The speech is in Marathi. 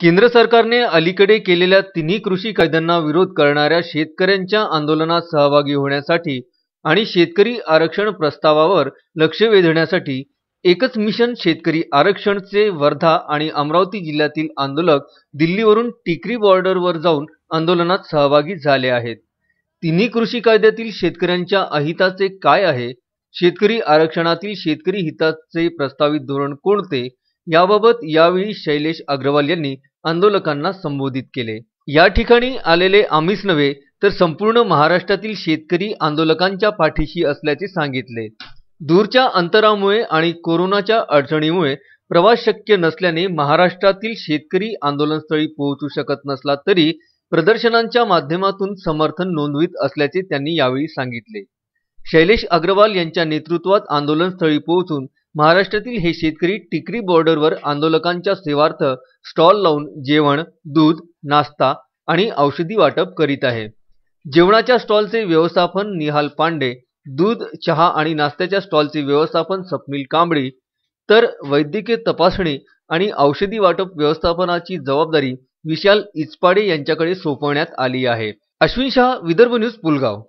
केंद्र सरकारने अलीकडे केलेल्या तिन्ही कृषी कायद्यांना विरोध करणाऱ्या शेतकऱ्यांच्या आंदोलनात सहभागी होण्यासाठी आणि शेतकरी आरक्षण प्रस्तावावर लक्ष वेधण्यासाठी एकच मिशन शेतकरी आरक्षणचे वर्धा आणि अमरावती जिल्ह्यातील आंदोलक दिल्लीवरून टिकरी बॉर्डरवर जाऊन आंदोलनात सहभागी झाले आहेत तिन्ही कृषी कायद्यातील शेतकऱ्यांच्या अहिताचे काय आहे शेतकरी आरक्षणातील शेतकरी हिताचे प्रस्तावित धोरण कोणते याबाबत यावेळी शैलेश अग्रवाल यांनी आंदोलकांना संबोधित केले या ठिकाणी आलेले आम्हीच नव्हे तर संपूर्ण महाराष्ट्रातील शेतकरी आंदोलकांच्या पाठीशी असल्याचे सांगितले दूरच्या अंतरामुळे आणि कोरोनाच्या अडचणीमुळे प्रवास शक्य नसल्याने महाराष्ट्रातील शेतकरी आंदोलनस्थळी पोहोचू शकत नसला तरी प्रदर्शनांच्या माध्यमातून समर्थन नोंदवित असल्याचे त्यांनी यावेळी सांगितले शैलेश अग्रवाल यांच्या नेतृत्वात आंदोलनस्थळी पोहोचून महाराष्ट्रातील हे शेतकरी टिकरी बॉर्डरवर आंदोलकांच्या सेवार्थ स्टॉल लावून जेवण दूध नाश्ता आणि औषधी वाटप करीत आहे जेवणाच्या स्टॉलचे व्यवस्थापन निहाल पांडे दूध चहा आणि नाश्त्याच्या स्टॉलचे व्यवस्थापन सपनील कांबळी तर वैद्यकीय तपासणी आणि औषधी वाटप व्यवस्थापनाची जबाबदारी विशाल इचपाडे यांच्याकडे सोपवण्यात आली आहे अश्विन शहा विदर्भ न्यूज पुलगाव